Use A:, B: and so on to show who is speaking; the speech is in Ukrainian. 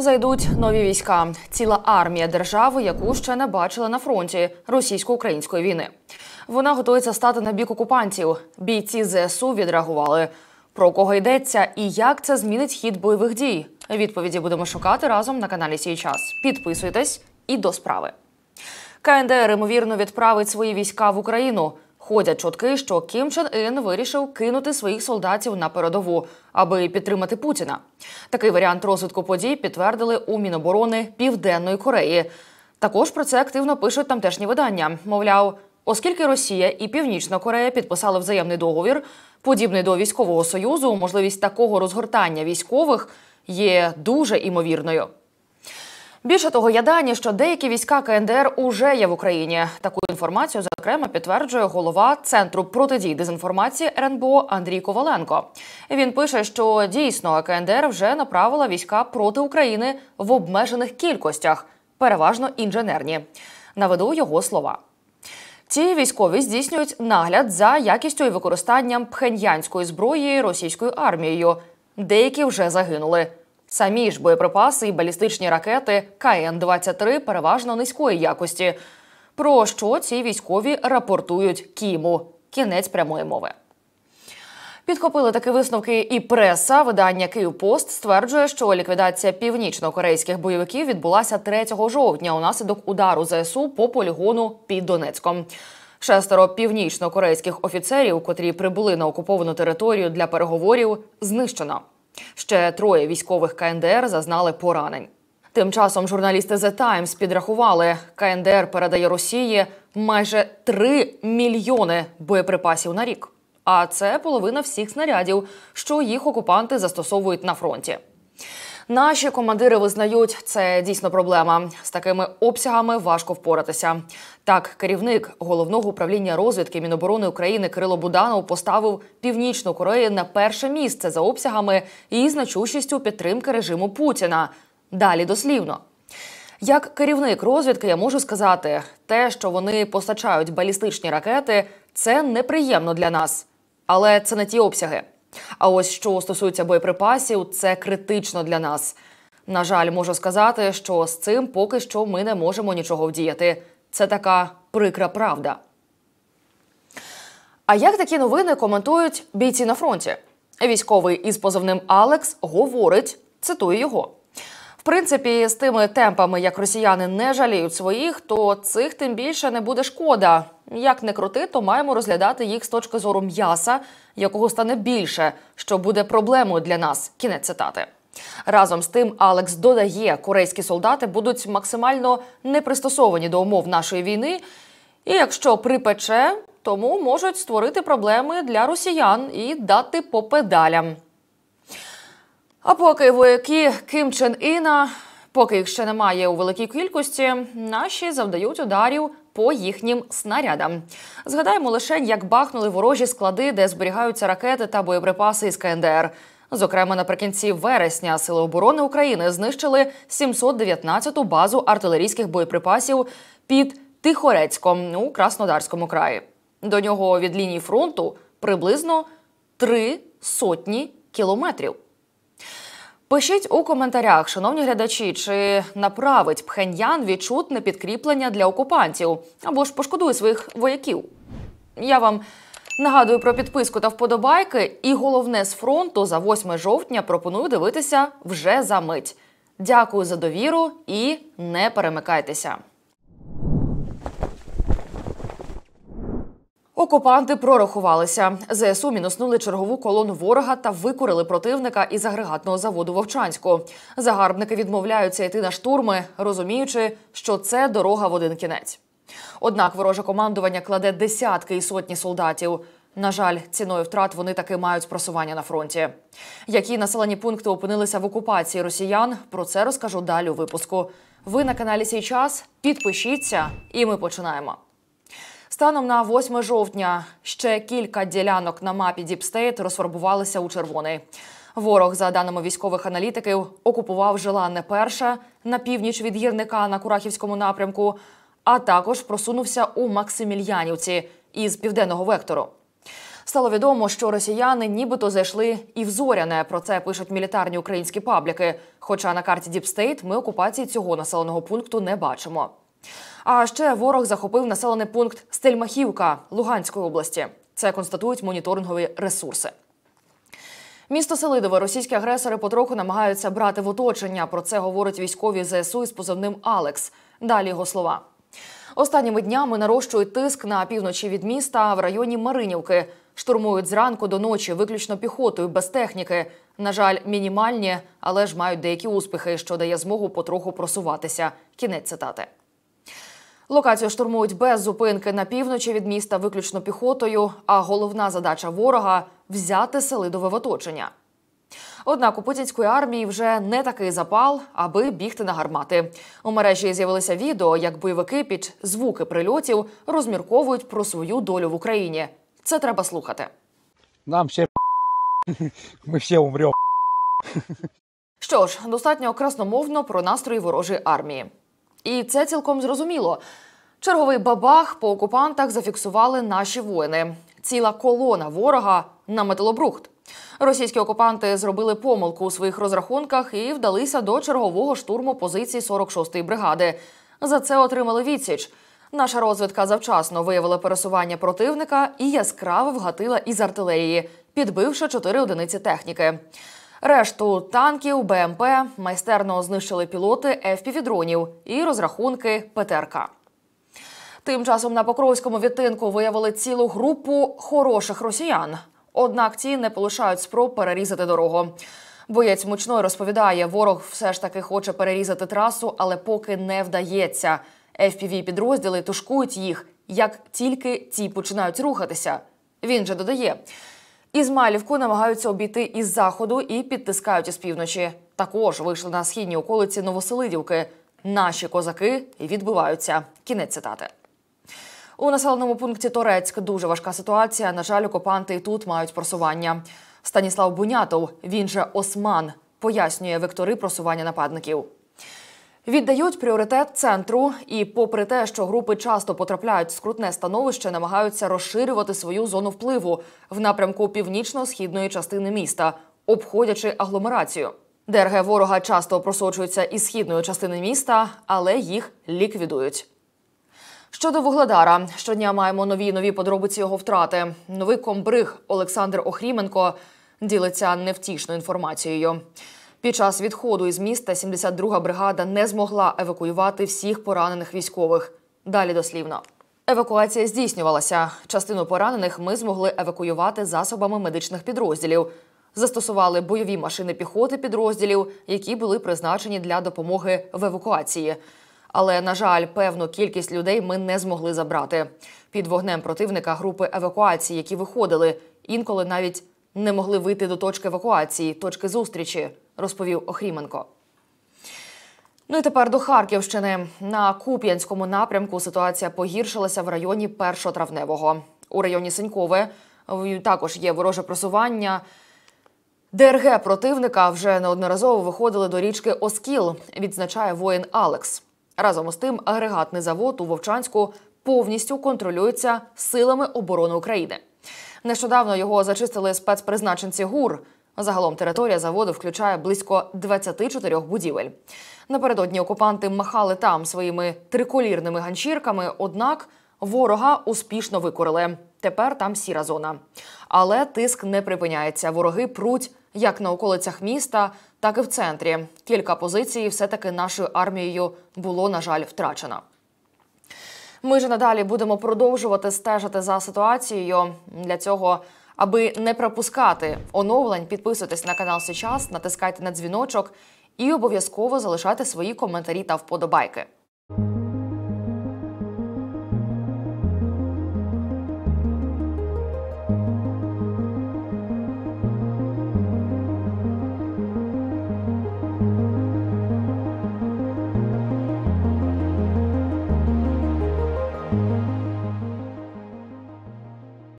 A: Зайдуть нові війська. Ціла армія держави, яку ще не бачили на фронті російсько-української війни. Вона готується стати на бік окупантів. Бійці ЗСУ відреагували. Про кого йдеться і як це змінить хід бойових дій? Відповіді будемо шукати разом на каналі Сій час. Підписуйтесь і до справи. КНДР ймовірно відправить свої війська в Україну. Ходять чутки, що Кім Чен Ін вирішив кинути своїх солдатів на передову, аби підтримати Путіна. Такий варіант розвитку подій підтвердили у Міноборони Південної Кореї. Також про це активно пишуть тамтешні видання. Мовляв, оскільки Росія і Північна Корея підписали взаємний договір, подібний до військового союзу, можливість такого розгортання військових є дуже імовірною. Більше того, є дані, що деякі війська КНДР уже є в Україні. Таку інформацію зокрема підтверджує голова центру протидії дезінформації РНБО Андрій Коваленко. Він пише, що дійсно КНДР вже направила війська проти України в обмежених кількостях, переважно інженерні. Наведу його слова. Ці військові здійснюють нагляд за якістю і використанням пхеньянської зброї російською армією. Деякі вже загинули. Самі ж боєприпаси і балістичні ракети КН 23 переважно низької якості. Про що ці військові рапортують Кіму? Кінець прямої мови. Підхопили такі висновки, і преса видання «Київпост» стверджує, що ліквідація північно-корейських бойовиків відбулася 3 жовтня унаслідок удару ЗСУ по полігону під Донецьком. Шестеро північно-корейських офіцерів, котрі прибули на окуповану територію для переговорів, знищено. Ще троє військових КНДР зазнали поранень. Тим часом журналісти The Times підрахували, КНДР передає Росії майже 3 мільйони боєприпасів на рік. А це половина всіх снарядів, що їх окупанти застосовують на фронті. Наші командири визнають, це дійсно проблема. З такими обсягами важко впоратися. Так, керівник головного управління розвідки Міноборони України Кирило Буданов поставив північну Корею на перше місце за обсягами і значущістю підтримки режиму Путіна. Далі дослівно. Як керівник розвідки, я можу сказати, те, що вони постачають балістичні ракети, це неприємно для нас, але це не ті обсяги. А ось що стосується боєприпасів, це критично для нас. На жаль, можу сказати, що з цим поки що ми не можемо нічого вдіяти. Це така прикра правда. А як такі новини коментують бійці на фронті? Військовий із позивним Алекс говорить, цитую його принципі, з тими темпами, як росіяни не жаліють своїх, то цих тим більше не буде шкода. Як не крути, то маємо розглядати їх з точки зору м'яса, якого стане більше, що буде проблемою для нас. Кінець цитати. Разом з тим, Алекс додає, корейські солдати будуть максимально непристосовані до умов нашої війни, і якщо припече, тому можуть створити проблеми для росіян і дати по педалям. А поки вояки Ким Чен Іна, поки їх ще немає у великій кількості, наші завдають ударів по їхнім снарядам. Згадаємо лише, як бахнули ворожі склади, де зберігаються ракети та боєприпаси із КНДР. Зокрема, наприкінці вересня Сили оборони України знищили 719-ту базу артилерійських боєприпасів під Тихорецьком у Краснодарському краї. До нього від лінії фронту приблизно три сотні кілометрів. Пишіть у коментарях, шановні глядачі, чи направить пхеньян відчутне підкріплення для окупантів або ж пошкодує своїх вояків. Я вам нагадую про підписку та вподобайки. І головне з фронту за 8 жовтня пропоную дивитися вже за мить. Дякую за довіру і не перемикайтеся. Окупанти прорахувалися. ЗСУ мінуснули чергову колону ворога та викорили противника із агрегатного заводу Вовчанську. Загарбники відмовляються йти на штурми, розуміючи, що це дорога в один кінець. Однак вороже командування кладе десятки і сотні солдатів. На жаль, ціною втрат вони таки мають просування на фронті. Які населені пункти опинилися в окупації росіян? Про це розкажу далі у випуску. Ви на каналі «Сій час», Підпишіться, і ми починаємо. Станом на 8 жовтня ще кілька ділянок на мапі Діпстейт розфарбувалися у червоний. Ворог, за даними військових аналітиків, окупував жила не перша на північ від гірника на Курахівському напрямку, а також просунувся у Максимільянівці із південного вектору. Стало відомо, що росіяни нібито зайшли і в зоряне. Про це пишуть мілітарні українські пабліки. Хоча на карті Діпстейт ми окупації цього населеного пункту не бачимо. А ще ворог захопив населений пункт Стельмахівка Луганської області. Це констатують моніторингові ресурси. Місто Селидове російські агресори потроху намагаються брати в оточення. Про це говорить військові ЗСУ із позивним Алекс. Далі його слова. Останніми днями нарощують тиск на півночі від міста в районі Маринівки. Штурмують зранку до ночі, виключно піхотою, без техніки. На жаль, мінімальні, але ж мають деякі успіхи, що дає змогу потроху просуватися. Кінець цитати. Локацію штурмують без зупинки на півночі від міста, виключно піхотою. А головна задача ворога взяти селидове до Однак у путінської армії вже не такий запал, аби бігти на гармати. У мережі з'явилися відео, як бойовики під звуки прильотів розмірковують про свою долю в Україні. Це треба слухати. Нам все ми всі умремо. Що ж, достатньо красномовно про настрої ворожої армії. І це цілком зрозуміло. Черговий бабах по окупантах зафіксували наші воїни. Ціла колона ворога на металобрухт. Російські окупанти зробили помилку у своїх розрахунках і вдалися до чергового штурму позиції 46-ї бригади. За це отримали відсіч. Наша розвідка завчасно виявила пересування противника і яскраво вгатила із артилерії, підбивши чотири одиниці техніки. Решту танків, БМП майстерно знищили пілоти ФПВ-дронів і розрахунки ПТРК. Тим часом на Покровському відтинку виявили цілу групу хороших росіян. Однак ті не полишають спроб перерізати дорогу. Боєць мучної розповідає, ворог все ж таки хоче перерізати трасу, але поки не вдається. fpv підрозділи тушкують їх як тільки ті починають рухатися. Він же додає. Ізмайлівку намагаються обійти із заходу і підтискають із півночі. Також вийшли на східні околиці Новоселидівки. Наші козаки відбиваються. Кінець цитати. У населеному пункті Торецьк дуже важка ситуація. На жаль, окупанти і тут мають просування. Станіслав Бунятов, він же Осман, пояснює вектори просування нападників. Віддають пріоритет центру, і, попри те, що групи часто потрапляють в скрутне становище, намагаються розширювати свою зону впливу в напрямку північно-східної частини міста, обходячи агломерацію. ДРГ ворога часто просочуються із східної частини міста, але їх ліквідують. Щодо Вугледара, щодня маємо нові нові подробиці його втрати. Новий комбриг Олександр Охріменко ділиться невтішною інформацією. Під час відходу із міста 72-га бригада не змогла евакуювати всіх поранених військових. Далі дослівно. Евакуація здійснювалася. Частину поранених ми змогли евакуювати засобами медичних підрозділів. Застосували бойові машини піхоти підрозділів, які були призначені для допомоги в евакуації. Але, на жаль, певну кількість людей ми не змогли забрати. Під вогнем противника групи евакуації, які виходили, інколи навіть не могли вийти до точки евакуації, точки зустрічі, розповів Охріменко. Ну і тепер до Харківщини. На Куп'янському напрямку ситуація погіршилася в районі 1 травневого. У районі Синькове також є вороже просування. ДРГ противника вже неодноразово виходили до річки Оскіл, відзначає воїн Алекс. Разом з тим, агрегатний завод у Вовчанську повністю контролюється силами оборони України. Нещодавно його зачистили спецпризначенці ГУР. Загалом територія заводу включає близько 24 будівель. Напередодні окупанти махали там своїми триколірними ганчірками, однак ворога успішно викорили. Тепер там сіра зона. Але тиск не припиняється. Вороги пруть як на околицях міста, так і в центрі. Кілька позицій все таки нашою армією було на жаль втрачено. Ми ж надалі будемо продовжувати стежити за ситуацією для цього. Аби не пропускати оновлень, підписуйтесь на канал Сейчас, натискайте на дзвіночок і обов'язково залишайте свої коментарі та вподобайки.